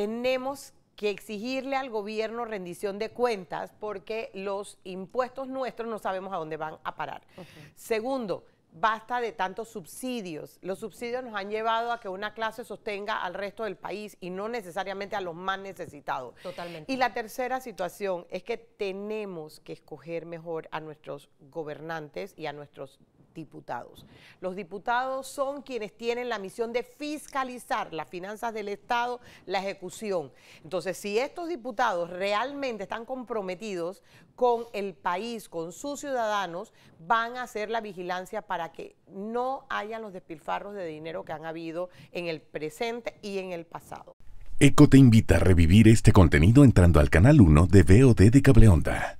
tenemos que exigirle al gobierno rendición de cuentas porque los impuestos nuestros no sabemos a dónde van a parar. Segundo, basta de tantos subsidios. Los subsidios nos han llevado a que una clase sostenga al resto del país y no necesariamente a los más necesitados. Totalmente. Y la tercera situación es que tenemos que escoger mejor a nuestros gobernantes y a nuestros diputados. Los diputados son quienes tienen la misión de fiscalizar las finanzas del Estado, la ejecución. Entonces, si estos diputados realmente están comprometidos con el país, con sus ciudadanos, van a hacer la vigilancia para que no haya los despilfarros de dinero que han habido en el presente y en el pasado. ECO te invita a revivir este contenido entrando al canal 1 de VOD de Cableonda.